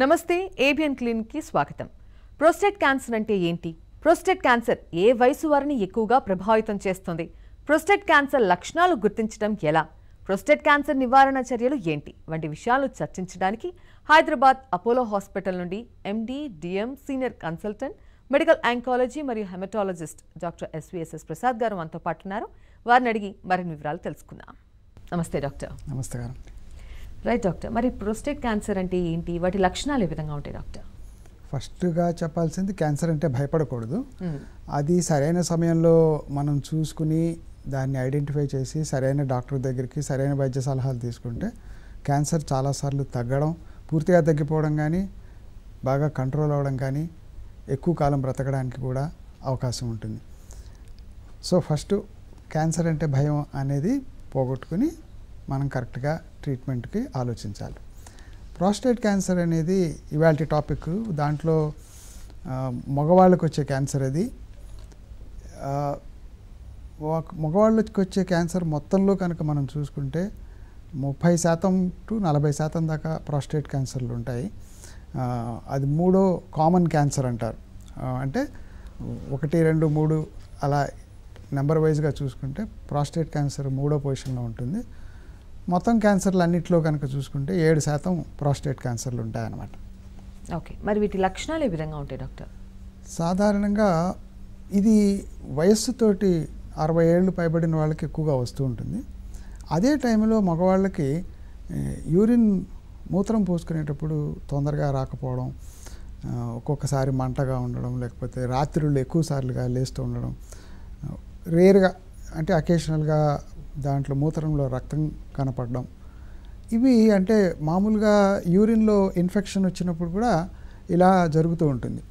నమస్తే ఏబిఎన్ క్లినిక్కి స్వాగతం ప్రోస్టేట్ క్యాన్సర్ అంటే ఏంటి ప్రోస్టేట్ క్యాన్సర్ ఏ వయసు వారిని ఎక్కువగా ప్రభావితం చేస్తుంది ప్రోస్టేట్ క్యాన్సర్ లక్షణాలు గుర్తించడం ఎలా ప్రోస్టేట్ క్యాన్సర్ నివారణ చర్యలు ఏంటి వంటి విషయాలు చర్చించడానికి హైదరాబాద్ అపోలో హాస్పిటల్ నుండి MD DM senior consultant medical oncology మరియు హెమటాలజిస్ట్ డాక్టర్ ఎస్విఎస్ఎస్ ప్రసాద్ గారు మనతో పాటున్నారు వారిని అడిగి మరిన్ని వివరాలు తెలుసుకుందాం నమస్తే డాక్టర్ నమస్తే రైట్ డాక్టర్ మరి ప్రోస్టేట్ క్యాన్సర్ అంటే ఏంటి వాటి లక్షణాలు ఏ విధంగా ఉంటాయి డాక్టర్ ఫస్ట్గా చెప్పాల్సింది క్యాన్సర్ అంటే భయపడకూడదు hmm. అది సరైన సమయంలో మనం చూసుకుని దాన్ని ఐడెంటిఫై చేసి సరైన డాక్టర్ దగ్గరికి సరైన వైద్య సలహాలు తీసుకుంటే క్యాన్సర్ చాలాసార్లు తగ్గడం పూర్తిగా తగ్గిపోవడం కానీ బాగా కంట్రోల్ అవ్వడం కానీ ఎక్కువ కాలం బ్రతకడానికి కూడా అవకాశం ఉంటుంది సో ఫస్ట్ క్యాన్సర్ అంటే భయం అనేది పోగొట్టుకుని మనం కరెక్ట్గా ట్రీట్మెంట్కి ఆలోచించాలి ప్రాస్టేట్ క్యాన్సర్ అనేది ఇవాళ టాపిక్ దాంట్లో మగవాళ్ళకు వచ్చే క్యాన్సర్ అది మగవాళ్ళకి వచ్చే క్యాన్సర్ మొత్తంలో కనుక మనం చూసుకుంటే ముప్పై శాతం టు నలభై శాతం దాకా ప్రాస్టేట్ క్యాన్సర్లు ఉంటాయి అది మూడో కామన్ క్యాన్సర్ అంటారు అంటే ఒకటి రెండు మూడు అలా నెంబర్ వైజ్గా చూసుకుంటే ప్రాస్టేట్ క్యాన్సర్ మూడో పొజిషన్లో ఉంటుంది మొత్తం క్యాన్సర్లు అన్నింటిలో కనుక చూసుకుంటే ఏడు శాతం ప్రాస్టేట్ క్యాన్సర్లు ఉంటాయన్నమాట ఓకే మరి వీటి లక్షణాలు ఏ విధంగా ఉంటాయి డాక్టర్ సాధారణంగా ఇది వయస్సుతోటి అరవై ఏళ్ళు పైబడిన వాళ్ళకి ఎక్కువగా వస్తూ ఉంటుంది అదే టైంలో మగవాళ్ళకి యూరిన్ మూత్రం పోసుకునేటప్పుడు తొందరగా రాకపోవడం ఒక్కొక్కసారి మంటగా ఉండడం లేకపోతే రాత్రులు ఎక్కువ సార్లుగా లేస్తూ ఉండడం రేర్గా అంటే అకేషనల్గా దాంట్లో మూత్రంలో రక్తం కనపడడం ఇవి అంటే మామూలుగా యూరిన్లో ఇన్ఫెక్షన్ వచ్చినప్పుడు కూడా ఇలా జరుగుతూ ఉంటుంది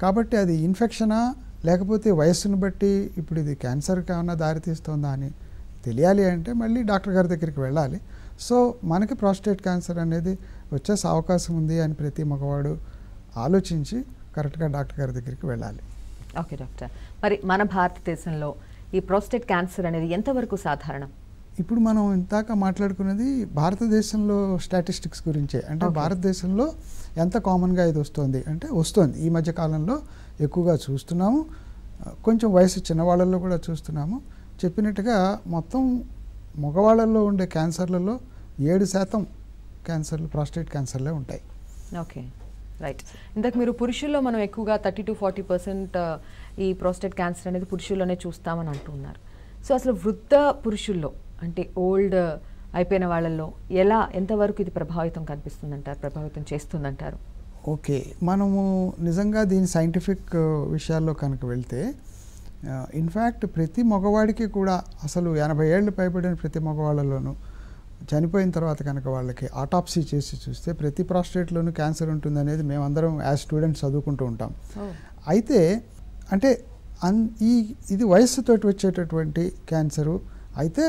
కాబట్టి అది ఇన్ఫెక్షనా లేకపోతే వయస్సును బట్టి ఇప్పుడు ఇది క్యాన్సర్కి ఏమైనా దారితీస్తుందా అని తెలియాలి అంటే మళ్ళీ డాక్టర్ గారి దగ్గరికి వెళ్ళాలి సో మనకి ప్రాస్టేట్ క్యాన్సర్ అనేది వచ్చేసే అవకాశం ఉంది అని ప్రతి మగవాడు ఆలోచించి కరెక్ట్గా డాక్టర్ గారి దగ్గరికి వెళ్ళాలి ఓకే డాక్టర్ మరి మన భారతదేశంలో ఈ ప్రోస్టేట్ క్యాన్సర్ అనేది ఎంతవరకు సాధారణం ఇప్పుడు మనం ఇంతాక మాట్లాడుకున్నది భారతదేశంలో స్టాటిస్టిక్స్ గురించే అంటే భారతదేశంలో ఎంత కామన్గా ఇది వస్తుంది అంటే వస్తుంది ఈ మధ్య కాలంలో ఎక్కువగా చూస్తున్నాము కొంచెం వయసు చిన్నవాళ్ళల్లో కూడా చూస్తున్నాము చెప్పినట్టుగా మొత్తం మగవాళ్ళల్లో ఉండే క్యాన్సర్లలో ఏడు శాతం క్యాన్సర్లు ప్రాస్టేట్ క్యాన్సర్లే ఉంటాయి ఓకే రైట్ ఇంతకు మీరు పురుషుల్లో మనం ఎక్కువగా థర్టీ టు ఫార్టీ పర్సెంట్ ఈ ప్రోస్టేట్ క్యాన్సర్ అనేది పురుషుల్లోనే చూస్తామని అంటున్నారు సో అసలు వృద్ధ పురుషుల్లో అంటే ఓల్డ్ అయిపోయిన వాళ్ళల్లో ఎలా ఎంతవరకు ఇది ప్రభావితం కనిపిస్తుందంటారు ప్రభావితం చేస్తుందంటారు ఓకే మనము నిజంగా దీని సైంటిఫిక్ విషయాల్లో కనుక వెళ్తే ఇన్ఫ్యాక్ట్ ప్రతి మగవాడికి కూడా అసలు ఎనభై ఏళ్ళు పైబడిన ప్రతి మగవాళ్ళలోనూ చనిపోయిన తర్వాత కనుక వాళ్ళకి ఆటాప్సీ చేసి చూస్తే ప్రతి ప్రాస్టేట్లోనూ క్యాన్సర్ ఉంటుంది అనేది మేమందరం యాజ్ స్టూడెంట్స్ చదువుకుంటూ ఉంటాం అయితే అంటే అన్ ఈ ఇది వయస్సుతో వచ్చేటటువంటి క్యాన్సరు అయితే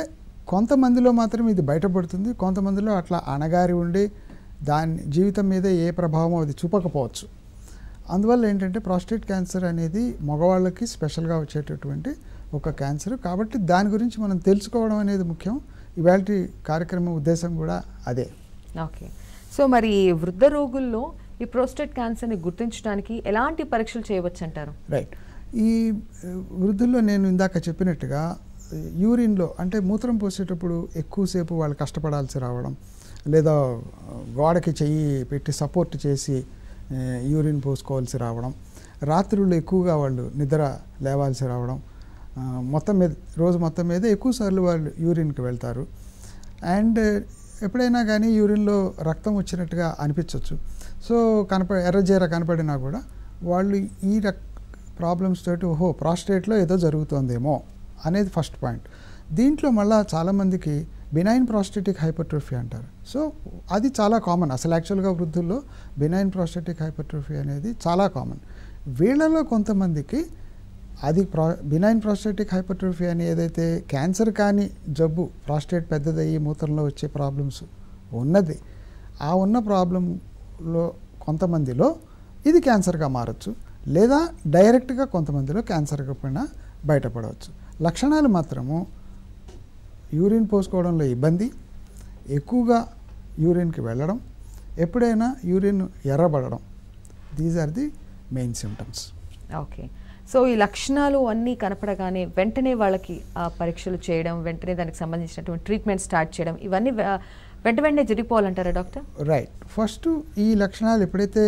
కొంతమందిలో మాత్రం ఇది బయటపడుతుంది కొంతమందిలో అట్లా అణగారి ఉండి దాని జీవితం మీద ఏ ప్రభావం అది చూపకపోవచ్చు అందువల్ల ఏంటంటే ప్రాస్టేట్ క్యాన్సర్ అనేది మగవాళ్ళకి స్పెషల్గా వచ్చేటటువంటి ఒక క్యాన్సర్ కాబట్టి దాని గురించి మనం తెలుసుకోవడం అనేది ముఖ్యం ఇవాళ కార్యక్రమం ఉద్దేశం కూడా అదే ఓకే సో మరి వృద్ధ రోగుల్లో ఈ ప్రోస్టేట్ క్యాన్సర్ని గుర్తించడానికి ఎలాంటి పరీక్షలు చేయవచ్చు అంటారు రైట్ ఈ వృద్ధుల్లో నేను ఇందాక చెప్పినట్టుగా యూరిన్లో అంటే మూత్రం పోసేటప్పుడు ఎక్కువసేపు వాళ్ళు కష్టపడాల్సి రావడం లేదా గోడకి చెయ్యి పెట్టి సపోర్ట్ చేసి యూరిన్ పోసుకోవాల్సి రావడం రాత్రులు ఎక్కువగా వాళ్ళు నిద్ర లేవాల్సి రావడం మొత్తం మీద రోజు మొత్తం మీద ఎక్కువసార్లు వాళ్ళు యూరిన్కి వెళ్తారు అండ్ ఎప్పుడైనా కానీ యూరిన్లో రక్తం వచ్చినట్టుగా అనిపించవచ్చు సో కనప ఎర్రజీర కనపడినా కూడా వాళ్ళు ఈ రక్ ప్రాబ్లమ్స్ తోటి ఓహో ప్రాస్టేట్లో ఏదో జరుగుతుందేమో అనేది ఫస్ట్ పాయింట్ దీంట్లో మళ్ళీ చాలామందికి బినైన్ ప్రాస్టెటిక్ హైపర్ట్రోఫీ అంటారు సో అది చాలా కామన్ అసలు యాక్చువల్గా వృద్ధుల్లో బినైన్ ప్రాస్టెటిక్ హైపర్ట్రోఫీ అనేది చాలా కామన్ వీళ్ళలో కొంతమందికి అది ప్రా బినైన్ ప్రాస్టెటిక్ హైపర్ట్రోఫీ అని ఏదైతే క్యాన్సర్ కానీ జబ్బు ప్రాస్టేట్ పెద్దదయ్యి మూత్రంలో వచ్చే ప్రాబ్లమ్స్ ఉన్నది ఆ ఉన్న ప్రాబ్లంలో కొంతమందిలో ఇది క్యాన్సర్గా మారచ్చు లేదా డైరెక్ట్గా కొంతమందిలో క్యాన్సర్ కాకుండా బయటపడవచ్చు లక్షణాలు మాత్రము యూరిన్ పోసుకోవడంలో ఇబ్బంది ఎక్కువగా యూరిన్కి వెళ్ళడం ఎప్పుడైనా యూరిన్ ఎర్రబడడం these are the main symptoms okay so ఈ లక్షణాలు అన్నీ కనపడగానే వెంటనే వాళ్ళకి పరీక్షలు చేయడం వెంటనే దానికి సంబంధించినటువంటి ట్రీట్మెంట్ స్టార్ట్ చేయడం ఇవన్నీ వెంట వెంటనే జరిగిపోవాలంటారా డాక్టర్ రైట్ ఫస్ట్ ఈ లక్షణాలు ఎప్పుడైతే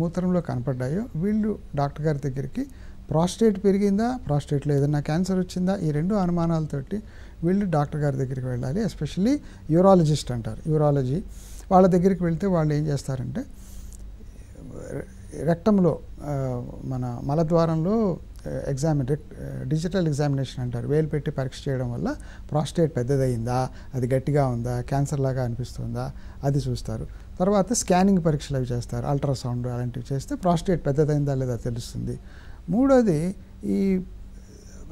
మూత్రంలో కనపడ్డాయో వీళ్ళు డాక్టర్ గారి దగ్గరికి ప్రాస్టేట్ పెరిగిందా ప్రాస్టేట్లో ఏదైనా క్యాన్సర్ వచ్చిందా ఈ రెండు అనుమానాలతోటి వీళ్ళు డాక్టర్ గారి దగ్గరికి వెళ్ళాలి ఎస్పెషల్లీ యూరాలజిస్ట్ అంటారు యూరాలజీ వాళ్ళ దగ్గరికి వెళ్తే వాళ్ళు ఏం చేస్తారంటే రక్తంలో మన మలద్వారంలో ఎగ్జామి డిజిటల్ ఎగ్జామినేషన్ అంటారు వేలు పెట్టి పరీక్ష చేయడం వల్ల ప్రాస్టేట్ పెద్దదయ్యిందా అది గట్టిగా ఉందా క్యాన్సర్ లాగా అనిపిస్తుందా అది చూస్తారు తర్వాత స్కానింగ్ పరీక్షలు అవి చేస్తారు అల్ట్రాసౌండ్ అలాంటివి చేస్తే ప్రాస్టేట్ పెద్దదైందా లేదా తెలుస్తుంది మూడోది ఈ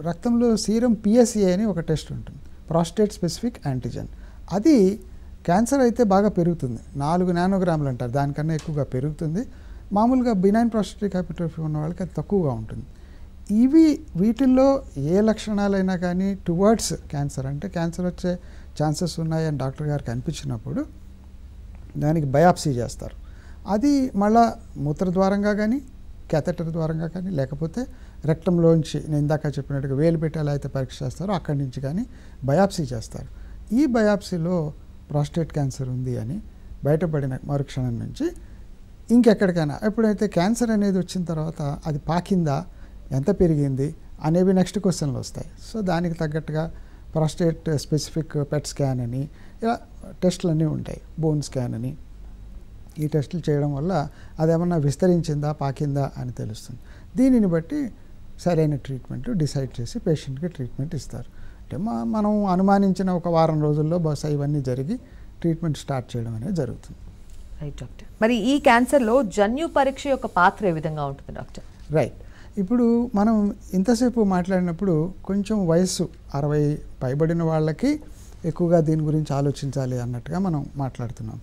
రక్తంలో సీరం పిఎస్ఏ అని ఒక టెస్ట్ ఉంటుంది ప్రాస్టేట్ స్పెసిఫిక్ యాంటీజెన్ అది క్యాన్సర్ అయితే బాగా పెరుగుతుంది నాలుగు నానోగ్రాములు అంటారు దానికన్నా ఎక్కువగా పెరుగుతుంది మామూలుగా బినైన్ ప్రాస్టేటిక్ హైపర్ట్రోఫీ ఉన్న వాళ్ళకి అది తక్కువగా ఉంటుంది ఇవి వీటిల్లో ఏ లక్షణాలైనా కానీ టువర్డ్స్ క్యాన్సర్ అంటే క్యాన్సర్ వచ్చే ఛాన్సెస్ ఉన్నాయని డాక్టర్ గారికి అనిపించినప్పుడు దానికి బయాప్సీ చేస్తారు అది మళ్ళా మూత్ర ద్వారంగా కానీ క్యాథెటర్ ద్వారంగా కానీ లేకపోతే రక్తంలోంచి నేను ఇందాక చెప్పినట్టుగా వేలు పెట్టేలా అయితే పరీక్ష చేస్తారో అక్కడి నుంచి కానీ బయాప్సీ చేస్తారు ఈ బయాప్సీలో ప్రాస్టేట్ క్యాన్సర్ ఉంది అని బయటపడిన మరుక్షణం నుంచి ఇంకెక్కడికైనా ఎప్పుడైతే క్యాన్సర్ అనేది వచ్చిన తర్వాత అది పాకిందా ఎంత పెరిగింది అనేవి నెక్స్ట్ క్వశ్చన్లు వస్తాయి సో దానికి తగ్గట్టుగా ప్రాస్టేట్ స్పెసిఫిక్ పెట్ స్కాన్ అని ఇలా టెస్టులు అన్నీ ఉంటాయి బోన్ స్కాన్ అని ఈ టెస్టులు చేయడం వల్ల అదేమన్నా విస్తరించిందా పాకిందా అని తెలుస్తుంది దీనిని బట్టి సరైన ట్రీట్మెంట్ డిసైడ్ చేసి పేషెంట్కి ట్రీట్మెంట్ ఇస్తారు అంటే మనం అనుమానించిన ఒక వారం రోజుల్లో బహుశా ఇవన్నీ జరిగి ట్రీట్మెంట్ స్టార్ట్ చేయడం అనేది జరుగుతుంది రైట్ డాక్టర్ మరి ఈ క్యాన్సర్లో జన్యు పరీక్ష యొక్క పాత్ర ఏ విధంగా ఉంటుంది డాక్టర్ రైట్ ఇప్పుడు మనం ఇంతసేపు మాట్లాడినప్పుడు కొంచెం వయస్సు అరవై పైబడిన వాళ్ళకి ఎక్కువగా దీని గురించి ఆలోచించాలి అన్నట్టుగా మనం మాట్లాడుతున్నాం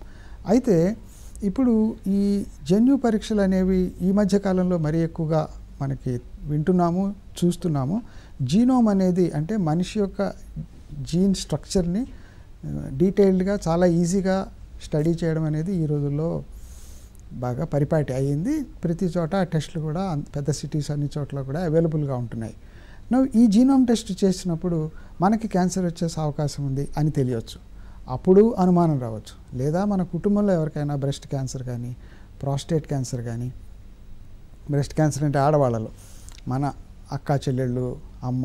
అయితే ఇప్పుడు ఈ జన్యు పరీక్షలు అనేవి ఈ మధ్య కాలంలో మరీ ఎక్కువగా మనకి వింటున్నాము చూస్తున్నాము జీనోమ్ అనేది అంటే మనిషి యొక్క జీన్ స్ట్రక్చర్ని డీటెయిల్డ్గా చాలా ఈజీగా స్టడీ చేయడం అనేది ఈ రోజుల్లో బాగా పరిపాటి అయ్యింది ప్రతి చోట టెస్టులు కూడా పెద్ద సిటీస్ అన్ని చోట్ల కూడా అవైలబుల్గా ఉంటున్నాయి నువ్వు ఈ జీనోమ్ టెస్ట్ చేసినప్పుడు మనకి క్యాన్సర్ వచ్చే అవకాశం ఉంది అని తెలియవచ్చు అప్పుడు అనుమానం రావచ్చు లేదా మన కుటుంబంలో ఎవరికైనా బ్రెస్ట్ క్యాన్సర్ కానీ ప్రాస్టేట్ క్యాన్సర్ కానీ బ్రెస్ట్ క్యాన్సర్ అంటే ఆడవాళ్ళలో మన అక్క చెల్లెళ్ళు అమ్మ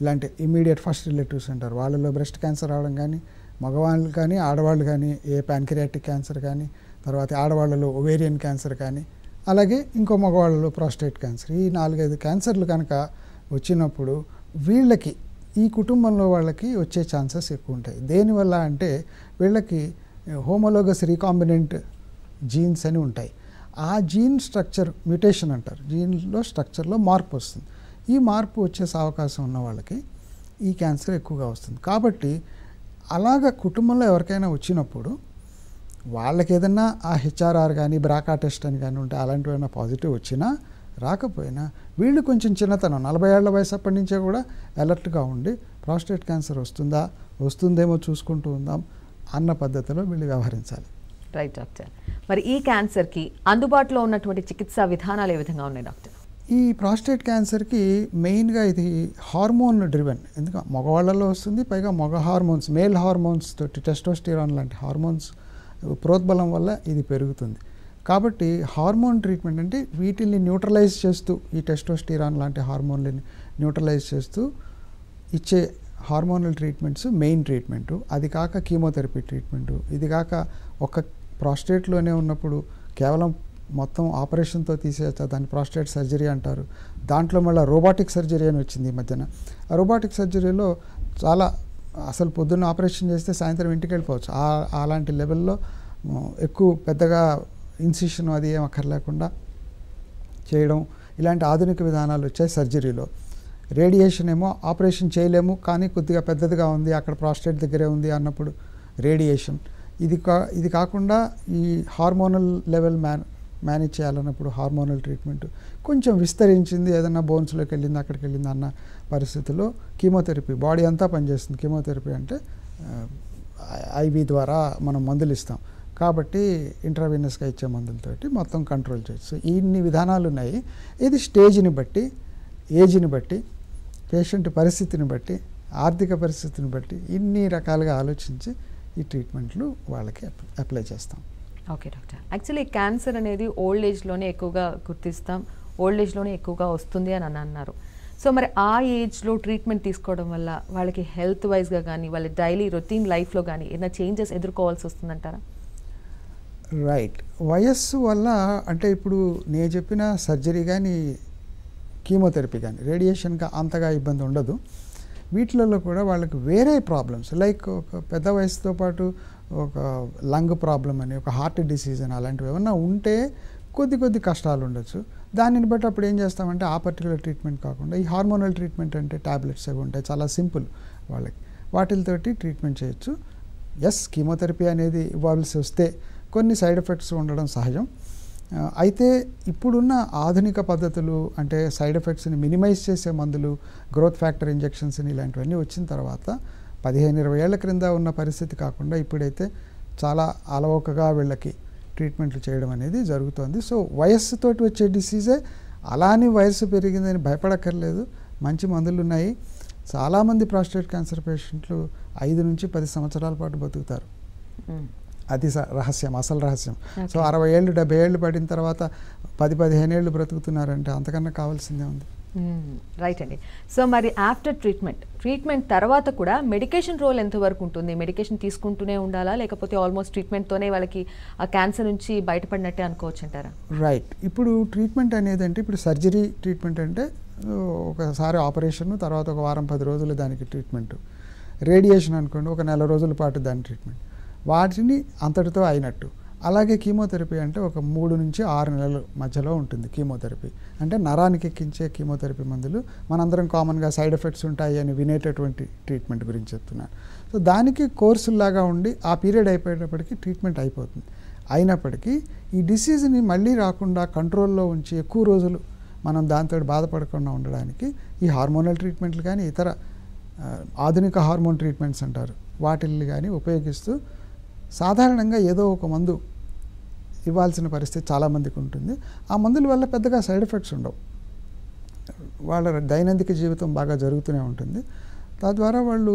ఇలాంటి ఇమీడియట్ ఫస్ట్ రిలేటివ్స్ అంటారు వాళ్ళలో బ్రెస్ట్ క్యాన్సర్ రావడం కానీ మగవాళ్ళు కానీ ఆడవాళ్ళు కానీ ఏ ప్యాన్క్రియాటిక్ క్యాన్సర్ కానీ తర్వాత ఆడవాళ్ళలో ఒవేరియన్ క్యాన్సర్ కానీ అలాగే ఇంకో మగవాళ్ళలో ప్రాస్టేట్ క్యాన్సర్ ఈ నాలుగైదు క్యాన్సర్లు కనుక వచ్చినప్పుడు వీళ్ళకి ఈ కుటుంబంలో వాళ్ళకి వచ్చే ఛాన్సెస్ ఎక్కువ ఉంటాయి దేనివల్ల అంటే వీళ్ళకి హోమోలోగస్ రీకాంబినెంట్ జీన్స్ అని ఉంటాయి ఆ జీన్ స్ట్రక్చర్ మ్యూటేషన్ అంటారు జీన్లో స్ట్రక్చర్లో మార్పు వస్తుంది ఈ మార్పు వచ్చే అవకాశం ఉన్న వాళ్ళకి ఈ క్యాన్సర్ ఎక్కువగా వస్తుంది కాబట్టి అలాగ కుటుంబంలో ఎవరికైనా వచ్చినప్పుడు వాళ్ళకి ఏదన్నా ఆ హెచ్ఆర్ఆర్ కానీ బ్రాకా టెస్ట్ అని కానీ ఉంటే అలాంటివి ఏమైనా పాజిటివ్ వచ్చినా రాకపోయినా వీళ్ళు కొంచెం చిన్నతనం నలభై ఏళ్ల వయసు అప్పటి నుంచే కూడా అలర్ట్గా ఉండి ప్రాస్టేట్ క్యాన్సర్ వస్తుందా వస్తుందేమో చూసుకుంటూ ఉందాం అన్న పద్ధతిలో వీళ్ళు వ్యవహరించాలి రైట్ డాక్టర్ మరి ఈ క్యాన్సర్కి అందుబాటులో ఉన్నటువంటి చికిత్సా విధానాలు ఏ విధంగా ఉన్నాయి డాక్టర్ ఈ ప్రాస్టేట్ క్యాన్సర్కి మెయిన్గా ఇది హార్మోన్ డ్రివెన్ ఎందుకంటే మగవాళ్ళలో వస్తుంది పైగా మగ హార్మోన్స్ మేల్ హార్మోన్స్ తోటి టెస్టోస్టిరాన్ లాంటి హార్మోన్స్ ప్రోత్బలం వల్ల ఇది పెరుగుతుంది కాబట్టి హార్మోన్ ట్రీట్మెంట్ అంటే వీటిని న్యూట్రలైజ్ చేస్తూ ఈ టెస్టోస్టిరాన్ లాంటి హార్మోన్లని న్యూట్రలైజ్ చేస్తూ ఇచ్చే హార్మోనల్ ట్రీట్మెంట్స్ మెయిన్ ట్రీట్మెంటు అది కాక కీమోథెరపీ ట్రీట్మెంటు ఇది కాక ఒక ప్రాస్టేట్లోనే ఉన్నప్పుడు కేవలం మొత్తం ఆపరేషన్తో తీసేస్తా దాన్ని ప్రాస్టేట్ సర్జరీ అంటారు దాంట్లో మళ్ళీ రోబాటిక్ సర్జరీ అని వచ్చింది ఈ మధ్యన రోబాటిక్ సర్జరీలో చాలా అసలు పొద్దున్న ఆపరేషన్ చేస్తే సాయంత్రం ఇంటికి వెళ్ళిపోవచ్చు అలాంటి లెవెల్లో ఎక్కువ పెద్దగా ఇన్సిషన్ అది ఏం అక్కర్లేకుండా చేయడం ఇలాంటి ఆధునిక విధానాలు వచ్చాయి సర్జరీలో రేడియేషన్ ఏమో ఆపరేషన్ చేయలేము కానీ కొద్దిగా పెద్దదిగా ఉంది అక్కడ ప్రాస్టేట్ దగ్గరే ఉంది అన్నప్పుడు రేడియేషన్ ఇది కా ఇది కాకుండా ఈ హార్మోనల్ లెవెల్ మ్యాన్ మేనేజ్ చేయాలన్నప్పుడు హార్మోనల్ ట్రీట్మెంట్ కొంచెం విస్తరించింది ఏదన్నా బోన్స్లోకి వెళ్ళింది అక్కడికి వెళ్ళింది అన్న పరిస్థితుల్లో కీమోథెరపీ బాడీ అంతా పనిచేస్తుంది కీమోథెరపీ అంటే ఐవి ద్వారా మనం మందులు ఇస్తాం కాబట్టి ఇంటర్వీనస్గా ఇచ్చే మందులతోటి మొత్తం కంట్రోల్ చేయొచ్చు ఇన్ని విధానాలు ఉన్నాయి ఇది స్టేజ్ని బట్టి ఏజ్ని బట్టి పేషెంట్ పరిస్థితిని బట్టి ఆర్థిక పరిస్థితిని బట్టి ఇన్ని రకాలుగా ఆలోచించి ఈ ట్రీట్మెంట్లు వాళ్ళకి అప్లై చేస్తాం ఓకే డాక్టర్ యాక్చువల్లీ క్యాన్సర్ అనేది ఓల్డ్ ఏజ్లోనే ఎక్కువగా గుర్తిస్తాం ఓల్డ్ ఏజ్లోనే ఎక్కువగా వస్తుంది అని అన్నారు సో మరి ఆ ఏజ్లో ట్రీట్మెంట్ తీసుకోవడం వల్ల వాళ్ళకి హెల్త్ వైజ్గా కానీ వాళ్ళ డైలీ రొటీన్ లైఫ్లో కానీ ఏదైనా చేంజెస్ ఎదుర్కోవాల్సి వస్తుందంటారా రైట్ వయస్సు వల్ల అంటే ఇప్పుడు నేను చెప్పిన సర్జరీ కానీ కీమోథెరపీ కానీ రేడియేషన్గా అంతగా ఇబ్బంది ఉండదు వీటిలలో కూడా వాళ్ళకి వేరే ప్రాబ్లమ్స్ లైక్ ఒక పెద్ద వయసుతో పాటు ఒక లంగ్ ప్రాబ్లం అని ఒక హార్ట్ డిసీజ్ అని అలాంటివి ఏమన్నా ఉంటే కొద్ది కొద్ది కష్టాలు ఉండొచ్చు దానిని బట్టి అప్పుడు ఏం చేస్తామంటే ఆ పర్టికులర్ ట్రీట్మెంట్ కాకుండా ఈ హార్మోనల్ ట్రీట్మెంట్ అంటే ట్యాబ్లెట్స్ అవి ఉంటాయి చాలా సింపుల్ వాళ్ళకి వాటితోటి ట్రీట్మెంట్ చేయొచ్చు ఎస్ కీమోథెరపీ అనేది ఇవ్వాల్సి వస్తే కొన్ని సైడ్ ఎఫెక్ట్స్ ఉండడం సహజం అయితే ఇప్పుడున్న ఆధునిక పద్ధతులు అంటే సైడ్ ఎఫెక్ట్స్ని మినిమైజ్ చేసే మందులు గ్రోత్ ఫ్యాక్టర్ ఇంజెక్షన్స్ని ఇలాంటివన్నీ వచ్చిన తర్వాత పదిహేను ఇరవై ఏళ్ల క్రింద ఉన్న పరిస్థితి కాకుండా ఇప్పుడైతే చాలా అలవోకగా వీళ్ళకి ట్రీట్మెంట్లు చేయడం అనేది జరుగుతోంది సో వయస్సుతో వచ్చే డిసీజే అలానే వయస్సు పెరిగిందని భయపడక్కర్లేదు మంచి మందులు ఉన్నాయి చాలామంది ప్రాస్టేట్ క్యాన్సర్ పేషెంట్లు ఐదు నుంచి పది సంవత్సరాల పాటు బతుకుతారు అది రహస్యం అసలు రహస్యం సో అరవై ఏళ్ళు డెబ్బై ఏళ్ళు పడిన తర్వాత పది పదిహేను ఏళ్ళు బ్రతుకుతున్నారంటే అంతకన్నా కావాల్సిందే ఉంది రైట్ అండి సో మరి ఆఫ్టర్ ట్రీట్మెంట్ ట్రీట్మెంట్ తర్వాత కూడా మెడికేషన్ రోల్ ఎంతవరకు ఉంటుంది మెడికేషన్ తీసుకుంటూనే ఉండాలా లేకపోతే ఆల్మోస్ట్ ట్రీట్మెంట్తోనే వాళ్ళకి ఆ క్యాన్సర్ నుంచి బయటపడినట్టే అనుకోవచ్చు అంటారా రైట్ ఇప్పుడు ట్రీట్మెంట్ అనేది అంటే ఇప్పుడు సర్జరీ ట్రీట్మెంట్ అంటే ఒకసారి ఆపరేషన్ తర్వాత ఒక వారం పది రోజులు దానికి ట్రీట్మెంట్ రేడియేషన్ అనుకోండి ఒక నెల రోజుల పాటు దాని ట్రీట్మెంట్ వాటిని అంతటితో అయినట్టు అలాగే కీమోథెరపీ అంటే ఒక మూడు నుంచి ఆరు నెలల మధ్యలో ఉంటుంది కీమోథెరపీ అంటే నరానికి ఎక్కించే కీమోథెరపీ మందులు మనందరం కామన్గా సైడ్ ఎఫెక్ట్స్ ఉంటాయి అని వినేటటువంటి ట్రీట్మెంట్ గురించి చెప్తున్నాను సో దానికి కోర్సులాగా ఉండి ఆ పీరియడ్ అయిపోయేటప్పటికి ట్రీట్మెంట్ అయిపోతుంది అయినప్పటికీ ఈ డిసీజ్ని మళ్ళీ రాకుండా కంట్రోల్లో ఉంచి ఎక్కువ రోజులు మనం దాంతో బాధపడకుండా ఉండడానికి ఈ హార్మోనల్ ట్రీట్మెంట్లు కానీ ఇతర ఆధునిక హార్మోన్ ట్రీట్మెంట్స్ అంటారు వాటిల్ని కానీ ఉపయోగిస్తూ సాధారణంగా ఏదో ఒక మందు ఇవ్వాల్సిన పరిస్థితి చాలామందికి ఉంటుంది ఆ మందుల వల్ల పెద్దగా సైడ్ ఎఫెక్ట్స్ ఉండవు వాళ్ళ దైనందిక జీవితం బాగా జరుగుతూనే ఉంటుంది తద్వారా వాళ్ళు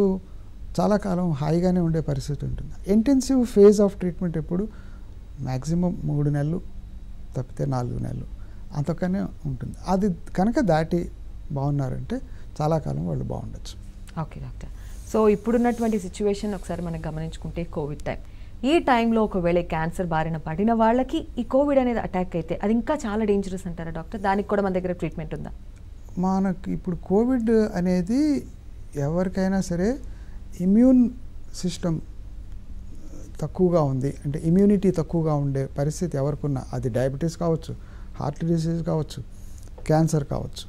చాలా కాలం హాయిగానే ఉండే పరిస్థితి ఉంటుంది ఇంటెన్సివ్ ఫేజ్ ఆఫ్ ట్రీట్మెంట్ ఎప్పుడు మ్యాక్సిమం మూడు నెలలు తప్పితే నాలుగు నెలలు అంతకనే ఉంటుంది అది కనుక దాటి బాగున్నారంటే చాలా కాలం వాళ్ళు బాగుండొచ్చు ఓకే డాక్టర్ సో ఇప్పుడున్నటువంటి సిచ్యువేషన్ ఒకసారి మనం గమనించుకుంటే కోవిడ్ టైం ఈ టైంలో ఒకవేళ క్యాన్సర్ బారిన పడిన వాళ్ళకి ఈ కోవిడ్ అనేది అటాక్ అయితే అది ఇంకా చాలా డేంజరస్ అంటారా డాక్టర్ దానికి కూడా మన దగ్గర ట్రీట్మెంట్ ఉందా మనకు ఇప్పుడు కోవిడ్ అనేది ఎవరికైనా సరే ఇమ్యూన్ సిస్టమ్ తక్కువగా ఉంది అంటే ఇమ్యూనిటీ తక్కువగా ఉండే పరిస్థితి ఎవరికున్నా అది డయాబెటీస్ కావచ్చు హార్ట్ డిసీజ్ కావచ్చు క్యాన్సర్ కావచ్చు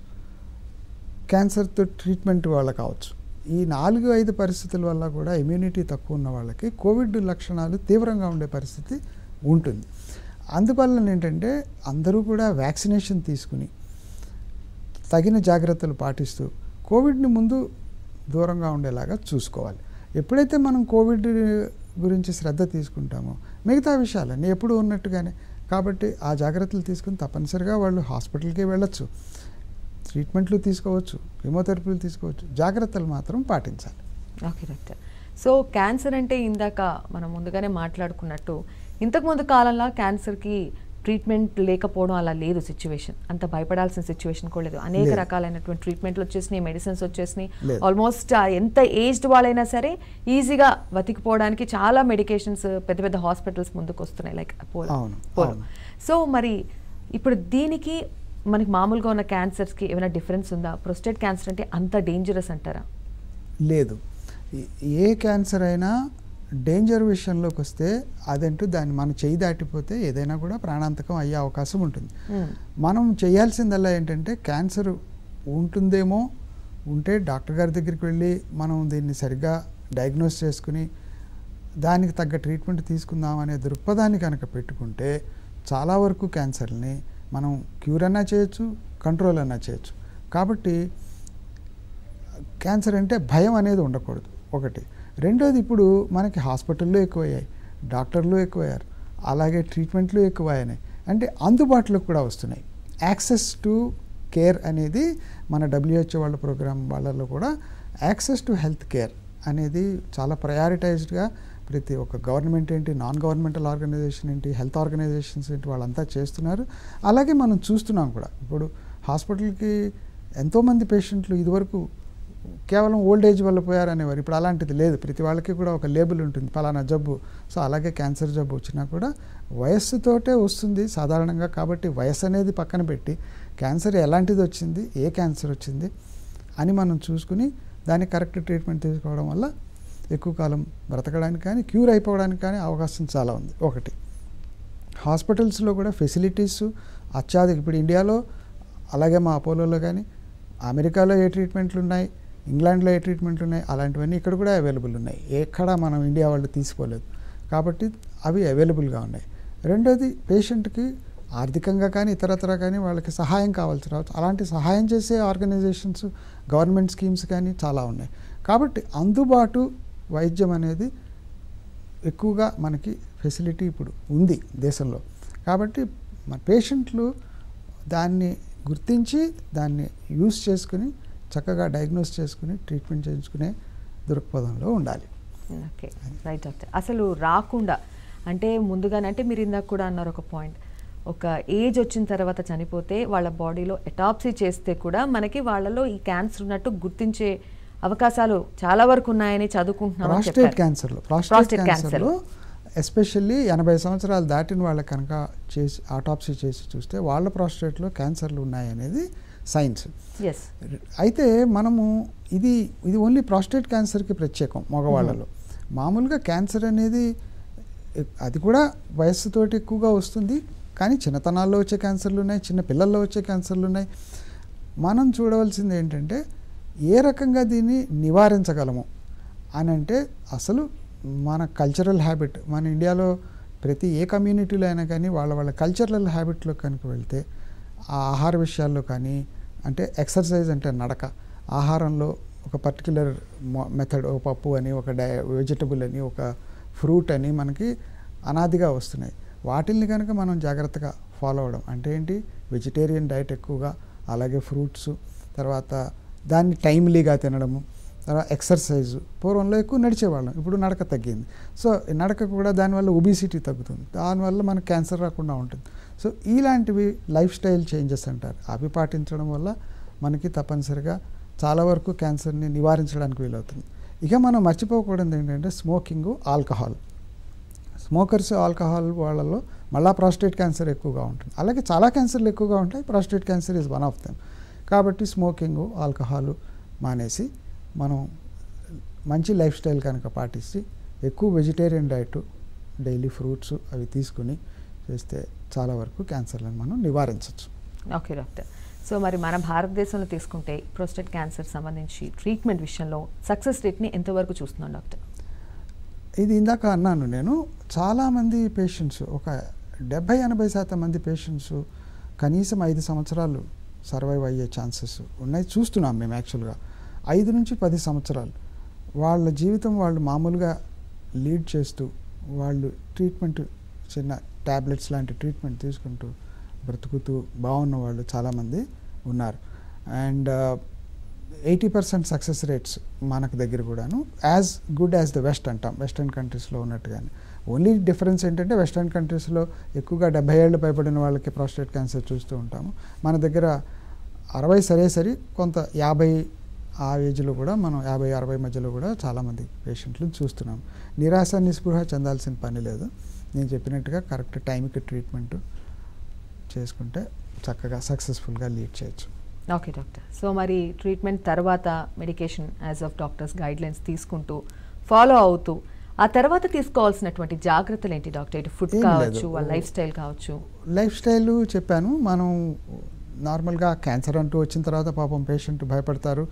క్యాన్సర్తో ట్రీట్మెంట్ వాళ్ళ కావచ్చు ఈ నాలుగు ఐదు పరిస్థితుల వల్ల కూడా ఇమ్యూనిటీ తక్కువ ఉన్న వాళ్ళకి కోవిడ్ లక్షణాలు తీవ్రంగా ఉండే పరిస్థితి ఉంటుంది అందువల్ల ఏంటంటే అందరూ కూడా వ్యాక్సినేషన్ తీసుకుని తగిన జాగ్రత్తలు పాటిస్తూ కోవిడ్ని ముందు దూరంగా ఉండేలాగా చూసుకోవాలి ఎప్పుడైతే మనం కోవిడ్ గురించి శ్రద్ధ తీసుకుంటామో మిగతా విషయాలన్నీ ఎప్పుడు ఉన్నట్టుగానే కాబట్టి ఆ జాగ్రత్తలు తీసుకుని తప్పనిసరిగా వాళ్ళు హాస్పిటల్కి వెళ్ళొచ్చు ట్రీట్మెంట్లు తీసుకోవచ్చు కెమోథెరపీలు తీసుకోవచ్చు జాగ్రత్తలు మాత్రం పాటించాలి ఓకే డాక్టర్ సో క్యాన్సర్ అంటే ఇందాక మనం ముందుగానే మాట్లాడుకున్నట్టు ఇంతకుముందు కాలంలో క్యాన్సర్కి ట్రీట్మెంట్ లేకపోవడం అలా లేదు సిచ్యువేషన్ అంత భయపడాల్సిన సిచ్యువేషన్ కూడా లేదు అనేక రకాలైనటువంటి ట్రీట్మెంట్లు వచ్చేసినాయి మెడిసిన్స్ వచ్చేసినాయి ఆల్మోస్ట్ ఎంత ఏజ్డ్ వాళ్ళైనా సరే ఈజీగా బతికిపోవడానికి చాలా మెడికేషన్స్ పెద్ద పెద్ద హాస్పిటల్స్ ముందుకు వస్తున్నాయి లైక్ పోలో సో మరి ఇప్పుడు దీనికి మనకి మామూలుగా ఉన్న క్యాన్సర్స్కి ఏమైనా డిఫరెన్స్ ఉందా ప్రొస్టేట్ క్యాన్సర్ అంటే అంత డేంజరస్ అంటారా లేదు ఏ క్యాన్సర్ అయినా డేంజర్ విషయంలోకి వస్తే అదంటూ దాన్ని మనం చేయి దాటిపోతే ఏదైనా కూడా ప్రాణాంతకం అయ్యే అవకాశం ఉంటుంది మనం చేయాల్సిందల్లా ఏంటంటే క్యాన్సర్ ఉంటుందేమో ఉంటే డాక్టర్ గారి దగ్గరికి వెళ్ళి మనం దీన్ని సరిగ్గా డయాగ్నోస్ చేసుకుని దానికి తగ్గ ట్రీట్మెంట్ తీసుకుందాం అనే దృక్పథాన్ని కనుక పెట్టుకుంటే చాలా వరకు క్యాన్సర్ని మనం క్యూర్ అన్నా చేయొచ్చు కంట్రోల్ అన్నా చేయొచ్చు కాబట్టి క్యాన్సర్ అంటే భయం అనేది ఉండకూడదు ఒకటి రెండోది ఇప్పుడు మనకి హాస్పిటల్లో ఎక్కువయ్యాయి డాక్టర్లు ఎక్కువయ్యారు అలాగే ట్రీట్మెంట్లు ఎక్కువయ్యాయి అంటే అందుబాటులో కూడా వస్తున్నాయి యాక్సెస్ టు కేర్ అనేది మన డబ్ల్యూహెచ్ఓ వాళ్ళ ప్రోగ్రాం వాళ్ళలో కూడా యాక్సెస్ టు హెల్త్ కేర్ అనేది చాలా ప్రయారిటైజ్డ్గా ప్రతి ఒక్క గవర్నమెంట్ ఏంటి నాన్ గవర్నమెంటల్ ఆర్గనైజేషన్ ఏంటి హెల్త్ ఆర్గనైజేషన్స్ ఏంటి వాళ్ళంతా చేస్తున్నారు అలాగే మనం చూస్తున్నాం కూడా ఇప్పుడు హాస్పిటల్కి ఎంతోమంది పేషెంట్లు ఇదివరకు కేవలం ఓల్డ్ ఏజ్ వల్ల పోయారనేవారు ఇప్పుడు అలాంటిది లేదు ప్రతి వాళ్ళకి కూడా ఒక లేబుల్ ఉంటుంది ఫలానా జబ్బు సో అలాగే క్యాన్సర్ జబ్బు వచ్చినా కూడా వయస్సుతోటే వస్తుంది సాధారణంగా కాబట్టి వయసు అనేది పక్కన పెట్టి క్యాన్సర్ ఎలాంటిది వచ్చింది ఏ క్యాన్సర్ వచ్చింది అని మనం చూసుకుని దానికి కరెక్ట్ ట్రీట్మెంట్ తీసుకోవడం వల్ల ఎక్కువ కాలం బ్రతకడానికి కానీ క్యూర్ అయిపోవడానికి కానీ అవకాశం చాలా ఉంది ఒకటి హాస్పిటల్స్లో కూడా ఫెసిలిటీస్ అత్యాధిక ఇప్పుడు ఇండియాలో అలాగే మా అపోలోలో కానీ అమెరికాలో ఏ ట్రీట్మెంట్లు ఉన్నాయి ఇంగ్లాండ్లో ఏ ట్రీట్మెంట్లు ఉన్నాయి అలాంటివన్నీ ఇక్కడ కూడా అవైలబుల్ ఉన్నాయి ఎక్కడా మనం ఇండియా వాళ్ళు తీసుకోలేదు కాబట్టి అవి అవైలబుల్గా ఉన్నాయి రెండోది పేషెంట్కి ఆర్థికంగా కానీ ఇతరత్ర కానీ వాళ్ళకి సహాయం కావాల్సి రావచ్చు అలాంటి సహాయం చేసే ఆర్గనైజేషన్స్ గవర్నమెంట్ స్కీమ్స్ కానీ చాలా ఉన్నాయి కాబట్టి అందుబాటు వైద్యం అనేది ఎక్కువగా మనకి ఫెసిలిటీ ఇప్పుడు ఉంది దేశంలో కాబట్టి మన పేషెంట్లు దాన్ని గుర్తించి దాన్ని యూస్ చేసుకుని చక్కగా డయాగ్నోస్ చేసుకుని ట్రీట్మెంట్ చేయించుకునే దృక్పథంలో ఉండాలి ఓకే రైట్ డాక్టర్ అసలు రాకుండా అంటే ముందుగానే అంటే మీరు ఇందాక కూడా అన్నారు ఒక పాయింట్ ఒక ఏజ్ వచ్చిన తర్వాత చనిపోతే వాళ్ళ బాడీలో ఎటాప్సీ చేస్తే కూడా మనకి వాళ్ళలో ఈ క్యాన్సర్ ఉన్నట్టు గుర్తించే అవకాశాలు చాలా వరకు ఉన్నాయని చదువుకుంటున్నాం క్యాన్సర్లో ఎస్పెషల్లీ ఎనభై సంవత్సరాలు దాటిన వాళ్ళకి కనుక చేసి ఆటాప్సీ చేసి చూస్తే వాళ్ళ ప్రాస్టేట్లో క్యాన్సర్లు ఉన్నాయనేది సైన్స్ అయితే మనము ఇది ఇది ఓన్లీ ప్రాస్టేట్ క్యాన్సర్కి ప్రత్యేకం మగవాళ్ళలో mm-hmm. మామూలుగా క్యాన్సర్ అనేది అది కూడా వయస్సుతోటి ఎక్కువగా వస్తుంది కానీ చిన్నతనాల్లో వచ్చే క్యాన్సర్లు ఉన్నాయి చిన్న పిల్లల్లో వచ్చే క్యాన్సర్లు ఉన్నాయి మనం చూడవలసింది ఏంటంటే ఏ రకంగా దీన్ని నివారించగలము అని అంటే అసలు మన కల్చరల్ హ్యాబిట్ మన ఇండియాలో ప్రతి ఏ కమ్యూనిటీలో అయినా కానీ వాళ్ళ వాళ్ళ కల్చరల్ హ్యాబిట్లో కనుక వెళ్తే ఆ ఆహార విషయాల్లో కానీ అంటే ఎక్సర్సైజ్ అంటే నడక ఆహారంలో ఒక పర్టికులర్ మెథడ్ ఒక పప్పు అని ఒక డై వెజిటబుల్ అని ఒక ఫ్రూట్ అని మనకి అనాదిగా వస్తున్నాయి వాటిల్ని కనుక మనం జాగ్రత్తగా ఫాలో అవడం అంటే ఏంటి వెజిటేరియన్ డైట్ ఎక్కువగా అలాగే ఫ్రూట్స్ తర్వాత దాన్ని టైమ్లీగా తినడము తర్వాత ఎక్సర్సైజ్ పూర్వంలో ఎక్కువ నడిచేవాళ్ళం ఇప్పుడు నడక తగ్గింది సో నడక కూడా దానివల్ల ఒబిసిటీ తగ్గుతుంది దానివల్ల మనకు క్యాన్సర్ రాకుండా ఉంటుంది సో ఇలాంటివి లైఫ్ స్టైల్ చేంజెస్ అంటారు అవి పాటించడం వల్ల మనకి తప్పనిసరిగా చాలా వరకు క్యాన్సర్ని నివారించడానికి వీలవుతుంది ఇక మనం మర్చిపోకూడదు ఏంటంటే స్మోకింగ్ ఆల్కహాల్ స్మోకర్స్ ఆల్కహాల్ వాళ్ళలో మళ్ళీ ప్రాస్టేట్ క్యాన్సర్ ఎక్కువగా ఉంటుంది అలాగే చాలా క్యాన్సర్లు ఎక్కువగా ఉంటాయి prostate cancer is one of them కాబట్టి స్మోకింగ్ ఆల్కహాలు మానేసి మనం మంచి లైఫ్ స్టైల్ కనుక పాటిస్తే ఎక్కువ వెజిటేరియన్ డైట్ డైలీ ఫ్రూట్స్ అవి తీసుకుని చేస్తే చాలా వరకు క్యాన్సర్లను మనం నివారించవచ్చు ఓకే డాక్టర్ సో మరి మన భారతదేశంలో తీసుకుంటే ప్రోస్టేట్ క్యాన్సర్ సంబంధించి ట్రీట్మెంట్ విషయంలో సక్సెస్ రేట్ని ఎంతవరకు చూస్తున్నాం డాక్టర్ ఇది ఇందాక అన్నాను నేను చాలామంది పేషెంట్స్ ఒక డెబ్భై ఎనభై శాతం మంది పేషెంట్స్ కనీసం ఐదు సంవత్సరాలు సర్వైవ్ అయ్యే ఛాన్సెస్ ఉన్నాయి చూస్తున్నాం మేము యాక్చువల్గా ఐదు నుంచి పది సంవత్సరాలు వాళ్ళ జీవితం వాళ్ళు మామూలుగా లీడ్ చేస్తూ వాళ్ళు ట్రీట్మెంట్ చిన్న ట్యాబ్లెట్స్ లాంటి ట్రీట్మెంట్ తీసుకుంటూ బ్రతుకుతూ బాగున్న వాళ్ళు చాలామంది ఉన్నారు and uh, eighty percent success rates మనకు దగ్గర కూడాను as good as the west అంటాం వెస్ట్రన్ కంట్రీస్లో ఉన్నట్టుగానే ఓన్లీ డిఫరెన్స్ ఏంటంటే వెస్ట్రన్ కంట్రీస్లో ఎక్కువగా డెబ్బై ఏళ్ళు పైబడిన వాళ్ళకి ప్రాస్టేట్ క్యాన్సర్ చూస్తూ ఉంటాము మన దగ్గర అరవై సరే సరి కొంత యాభై ఆ ఏజ్లో కూడా మనం యాభై అరవై మధ్యలో కూడా చాలామంది పేషెంట్లు చూస్తున్నాం నిరాశ నిస్పృహ చెందాల్సిన పని లేదు నేను చెప్పినట్టుగా కరెక్ట్ టైంకి ట్రీట్మెంట్ చేసుకుంటే చక్కగా సక్సెస్ఫుల్గా లీడ్ చేయొచ్చు ఓకే డాక్టర్ సో మరి ట్రీట్మెంట్ తర్వాత medication as of doctors guidelines తీసుకుంటూ ఫాలో అవుతూ ఆ తర్వాత తీసుకోవాల్సినటువంటి జాగ్రత్తలు ఏంటి డాక్టర్ ఇటు ఫుడ్ కావచ్చు లైఫ్ స్టైల్ కావచ్చు లైఫ్ స్టైల్ చెప్పాను మనం నార్మల్గా క్యాన్సర్ అంటూ వచ్చిన తర్వాత పాపం పేషెంట్ భయపడతారు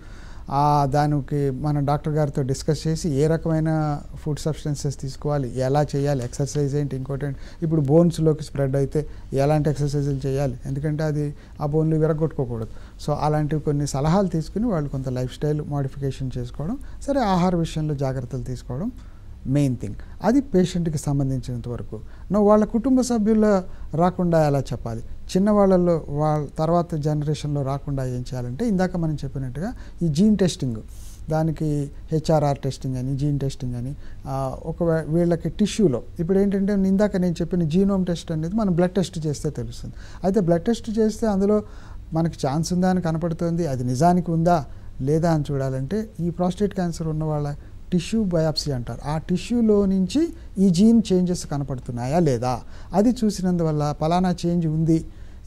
దానికి మన డాక్టర్ గారితో డిస్కస్ చేసి ఏ రకమైన ఫుడ్ సబ్స్టెన్సెస్ తీసుకోవాలి ఎలా చేయాలి ఎక్సర్సైజ్ ఏంటి ఇంకోటి ఇప్పుడు బోన్స్లోకి స్ప్రెడ్ అయితే ఎలాంటి ఎక్సర్సైజులు చేయాలి ఎందుకంటే అది ఆ బోన్లు విరగొట్టుకోకూడదు సో అలాంటివి కొన్ని సలహాలు తీసుకుని వాళ్ళు కొంత లైఫ్ స్టైల్ మాడిఫికేషన్ చేసుకోవడం సరే ఆహార విషయంలో జాగ్రత్తలు తీసుకోవడం మెయిన్ థింగ్ అది పేషెంట్కి సంబంధించినంత వరకు వాళ్ళ కుటుంబ సభ్యుల రాకుండా ఎలా చెప్పాలి చిన్నవాళ్ళలో వాళ్ళ తర్వాత జనరేషన్లో రాకుండా ఏం చేయాలంటే ఇందాక మనం చెప్పినట్టుగా ఈ జీన్ టెస్టింగ్ దానికి హెచ్ఆర్ఆర్ టెస్టింగ్ అని జీన్ టెస్టింగ్ అని ఒక వీళ్ళకి టిష్యూలో ఇప్పుడు ఏంటంటే ఇందాక నేను చెప్పిన జీనోమ్ టెస్ట్ అనేది మనం బ్లడ్ టెస్ట్ చేస్తే తెలుస్తుంది అయితే బ్లడ్ టెస్ట్ చేస్తే అందులో మనకి ఛాన్స్ ఉందా అని కనపడుతుంది అది నిజానికి ఉందా లేదా అని చూడాలంటే ఈ ప్రాస్టేట్ క్యాన్సర్ ఉన్న వాళ్ళ టిష్యూ బయాప్సీ అంటారు ఆ టిష్యూలో నుంచి ఈ జీన్ చేంజెస్ కనపడుతున్నాయా లేదా అది చూసినందువల్ల పలానా చేంజ్ ఉంది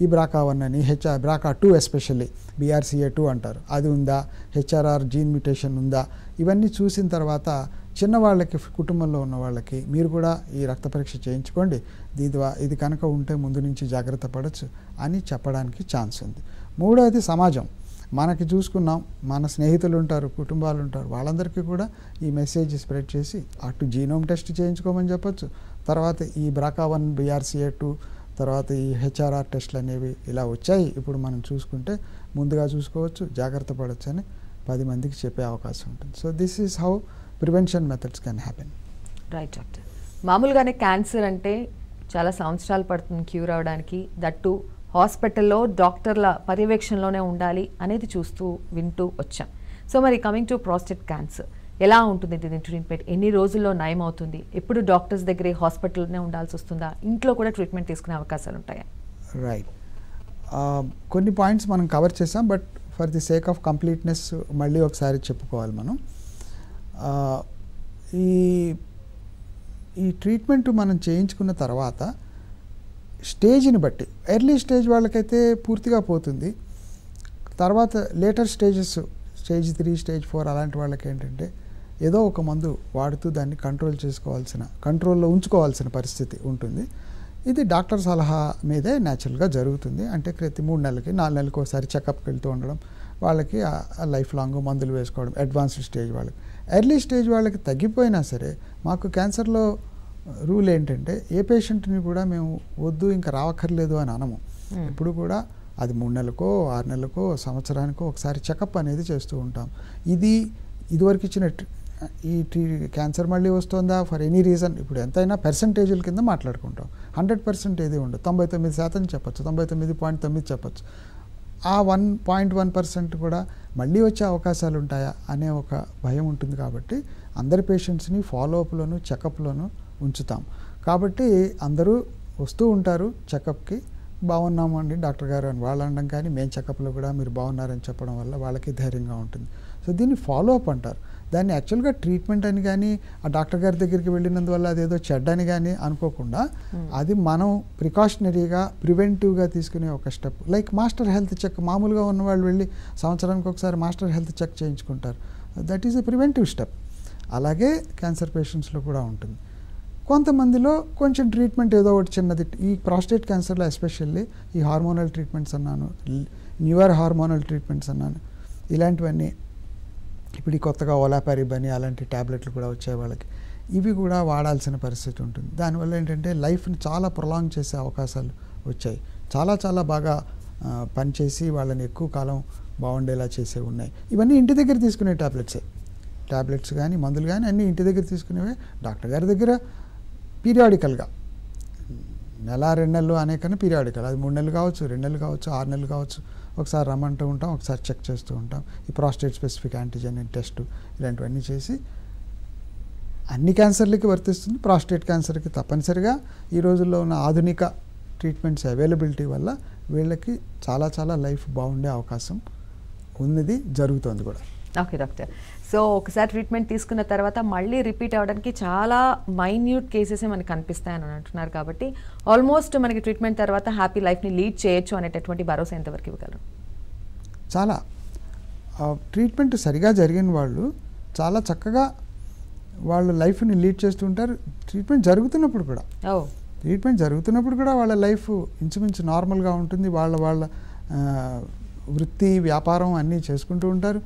ఈ బ్రాకా వన్ అని HR BRCA two especially BRCA two అంటారు అది ఉందా హెచ్ఆర్ఆర్ జీన్ మ్యూటేషన్ ఉందా ఇవన్నీ చూసిన తర్వాత చిన్నవాళ్ళకి కుటుంబంలో ఉన్న వాళ్ళకి మీరు కూడా ఈ రక్త పరీక్ష చేయించుకోండి దీని ఇది కనుక ఉంటే ముందు నుంచి జాగ్రత్త పడచ్చు అని చెప్పడానికి ఛాన్స్ ఉంది మూడవది సమాజం మనకి చూసుకున్నాం మన స్నేహితులు ఉంటారు కుటుంబాలు ఉంటారు వాళ్ళందరికీ కూడా ఈ మెసేజ్ స్ప్రెడ్ చేసి అటు జీనోమ్ టెస్ట్ చేయించుకోమని చెప్పచ్చు తర్వాత ఈ బ్రాకా వన్ బీఆర్సీఏ టూ తర్వాత ఈ హెచ్ఆర్ఆర్ టెస్ట్లు అనేవి ఇలా వచ్చాయి ఇప్పుడు మనం చూసుకుంటే ముందుగా చూసుకోవచ్చు జాగ్రత్త పడవచ్చు అని పది మందికి చెప్పే అవకాశం ఉంటుంది so this is how prevention methods can happen right doctor మామూలుగానే క్యాన్సర్ అంటే చాలా సంవత్సరాలు పడుతుంది క్యూర్ అవడానికి దట్టు హాస్పిటల్లో డాక్టర్ల పర్యవేక్షణలోనే ఉండాలి అనేది చూస్తూ వింటూ వచ్చాం సో మరి కమింగ్ టు ప్రాస్టెట్ క్యాన్సర్ ఎలా ఉంటుంది దీని ట్రీట్మెంట్ ఎన్ని రోజుల్లో నయం అవుతుంది ఎప్పుడు డాక్టర్స్ దగ్గరే హాస్పిటల్లోనే ఉండాల్సి వస్తుందా ఇంట్లో కూడా ట్రీట్మెంట్ తీసుకునే అవకాశాలు ఉంటాయా రైట్ కొన్ని పాయింట్స్ మనం కవర్ చేసాం but for the sake of completeness మళ్ళీ ఒకసారి చెప్పుకోవాలి మనం ఈ ఈ ట్రీట్మెంట్ మనం చేయించుకున్న తర్వాత స్టేజ్ని బట్టి ఎర్లీ స్టేజ్ వాళ్ళకైతే పూర్తిగా పోతుంది తర్వాత later stages stage three stage four అలాంటి వాళ్ళకి ఏంటంటే ఏదో ఒక మందు వాడుతూ దాన్ని కంట్రోల్ చేసుకోవాల్సిన కంట్రోల్లో ఉంచుకోవాల్సిన పరిస్థితి ఉంటుంది ఇది డాక్టర్ సలహా మీదే న్యాచురల్గా జరుగుతుంది అంటే ప్రతి మూడు నెలలకి నాలుగు నెలలకి ఒకసారి చెకప్కి వెళ్తూ ఉండడం వాళ్ళకి లైఫ్ లాంగ్ మందులు వేసుకోవడం అడ్వాన్స్డ్ స్టేజ్ వాళ్ళకి ఎర్లీ స్టేజ్ వాళ్ళకి తగ్గిపోయినా సరే మాకు క్యాన్సర్లో రూల్ ఏంటంటే ఏ పేషెంట్ని కూడా మేము వద్దు ఇంకా రావక్కర్లేదు అని అనము ఇప్పుడు కూడా అది మూడు నెలలకో ఆరు నెలలకో సంవత్సరానికో ఒకసారి చెకప్ అనేది చేస్తూ ఉంటాం ఇది ఇదివరకు ఇచ్చిన ఈ క్యాన్సర్ మళ్ళీ వస్తుందా ఫర్ ఎనీ రీజన్ ఇప్పుడు ఎంతైనా పర్సంటేజీల కింద మాట్లాడుకుంటాం హండ్రెడ్ పర్సెంట్ ఏది ఉండదు తొంభై తొమ్మిది శాతం చెప్పచ్చు తొంభై తొమ్మిది పాయింట్ తొమ్మిది చెప్పచ్చు ఆ వన్ పాయింట్ వన్ పర్సెంట్ కూడా మళ్ళీ వచ్చే అవకాశాలు ఉంటాయా అనే ఒక భయం ఉంటుంది కాబట్టి అందరి పేషెంట్స్ని ఫాలోఅప్లోను చెకప్లోను ఉంచుతాం కాబట్టి అందరూ వస్తూ ఉంటారు చెకప్కి బాగున్నామండి డాక్టర్ గారు అని వాళ్ళు అనడం కానీ మేము చెకప్లో కూడా మీరు బాగున్నారని చెప్పడం వల్ల వాళ్ళకి ధైర్యంగా ఉంటుంది సో దీన్ని ఫాలో అప్ అంటారు దాన్ని యాక్చువల్గా ట్రీట్మెంట్ అని కానీ ఆ డాక్టర్ గారి దగ్గరికి వెళ్ళినందువల్ల అదేదో చెడ్డని కానీ అనుకోకుండా అది మనం ప్రికాషనరీగా ప్రివెంటివ్గా తీసుకునే ఒక step like master health check మామూలుగా ఉన్నవాళ్ళు వెళ్ళి సంవత్సరానికి ఒకసారి మాస్టర్ హెల్త్ చెక్ చేయించుకుంటారు that is a preventive step అలాగే క్యాన్సర్ పేషెంట్స్లో కూడా ఉంటుంది కొంతమందిలో కొంచెం ట్రీట్మెంట్ ఏదో ఒకటి చిన్నది ఈ ప్రాస్టేట్ క్యాన్సర్లో ఎస్పెషల్లీ ఈ హార్మోనల్ ట్రీట్మెంట్స్ అన్నాను న్యూఆర్ హార్మోనల్ ట్రీట్మెంట్స్ అన్నాను ఇలాంటివన్నీ ఇప్పుడు కొత్తగా ఓలాపారిబ్ అని అలాంటి ట్యాబ్లెట్లు కూడా వచ్చాయి వాళ్ళకి ఇవి కూడా వాడాల్సిన పరిస్థితి ఉంటుంది దానివల్ల ఏంటంటే లైఫ్ని చాలా ప్రొలాంగ్ చేసే అవకాశాలు వచ్చాయి చాలా చాలా బాగా పనిచేసి వాళ్ళని ఎక్కువ కాలం బాగుండేలా చేసే ఉన్నాయి ఇవన్నీ ఇంటి దగ్గర తీసుకునే ట్యాబ్లెట్సే ట్యాబ్లెట్స్ కానీ మందులు కానీ అన్నీ ఇంటి దగ్గర తీసుకునేవే డాక్టర్ గారి దగ్గర పీరియాడికల్గా నెల రెండు నెలలు అనే కానీ పీరియాడికల్ అది మూడు నెలలు కావచ్చు రెండు నెలలు కావచ్చు ఆరు నెలలు కావచ్చు ఒకసారి రమ్మంటూ ఉంటాం ఒకసారి చెక్ చేస్తూ ఉంటాం ఈ ప్రాస్టేట్ స్పెసిఫిక్ యాంటీజెన్ టెస్ట్ ఇలాంటివన్నీ చేసి అన్ని క్యాన్సర్లకి వర్తిస్తుంది ప్రాస్టేట్ క్యాన్సర్కి తప్పనిసరిగా ఈ రోజుల్లో ఉన్న ఆధునిక ట్రీట్మెంట్స్ అవైలబిలిటీ వల్ల వీళ్ళకి చాలా చాలా లైఫ్ బాగుండే అవకాశం ఉన్నది జరుగుతుంది కూడా ఓకే డాక్టర్ సో ఒకసారి ట్రీట్మెంట్ తీసుకున్న తర్వాత మళ్ళీ రిపీట్ అవ్వడానికి చాలా మైన్యూట్ కేసెసే మనకు కనిపిస్తాయని అంటున్నారు కాబట్టి ఆల్మోస్ట్ మనకి ట్రీట్మెంట్ తర్వాత హ్యాపీ లైఫ్ని లీడ్ చేయొచ్చు అనేటటువంటి భరోసా ఎంతవరకు ఇవ్వగలరు చాలా ట్రీట్మెంట్ సరిగా జరిగిన వాళ్ళు చాలా చక్కగా వాళ్ళ లైఫ్ని లీడ్ చేస్తూ ఉంటారు ట్రీట్మెంట్ జరుగుతున్నప్పుడు కూడా ట్రీట్మెంట్ oh. జరుగుతున్నప్పుడు కూడా వాళ్ళ లైఫ్ ఇంచుమించు నార్మల్గా ఉంటుంది వాళ్ళ వాళ్ళ వృత్తి వ్యాపారం అన్నీ చేసుకుంటూ ఉంటారు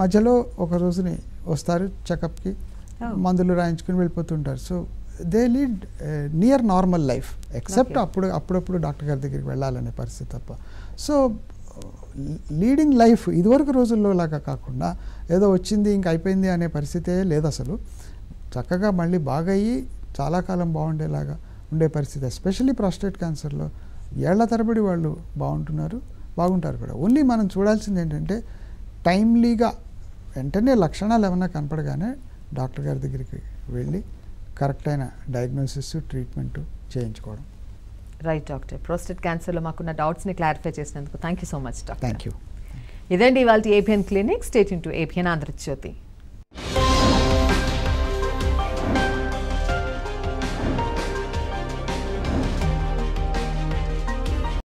మధ్యలో ఒక రోజుని వస్తారు చెకప్కి మందులు రాయించుకుని వెళ్ళిపోతుంటారు so they lead near normal life except అప్పుడు అప్పుడప్పుడు డాక్టర్ గారి దగ్గరికి వెళ్ళాలనే పరిస్థితి తప్ప సో లీడింగ్ లైఫ్ ఇదివరకు రోజుల్లో లాగా కాకుండా ఏదో వచ్చింది ఇంక అయిపోయింది అనే పరిస్థితే లేదు అసలు చక్కగా మళ్ళీ బాగా అయ్యి చాలా కాలం బాగుండేలాగా ఉండే పరిస్థితి ఎస్పెషల్లీ ప్రాస్టేట్ క్యాన్సర్లో ఏళ్ల తరబడి వాళ్ళు బాగుంటున్నారు బాగుంటారు కూడా ఓన్లీ మనం చూడాల్సింది ఏంటంటే టైమ్లీగా వెంటనే లక్షణాలు ఏమైనా కనపడగానే డాక్టర్ గారి దగ్గరికి వెళ్ళి కరెక్ట్ అయిన డయాగ్నోసిస్ ట్రీట్మెంట్ చేయించుకోవడం రైట్ డాక్టర్ ప్రోస్టెట్ క్యాన్సర్లో మాకున్న డౌట్స్ని క్లారిఫై చేసినందుకు thank you so much doctor thank you ఇదండి ఇవాళ ABN clinic state into ABN Andhra Jyothi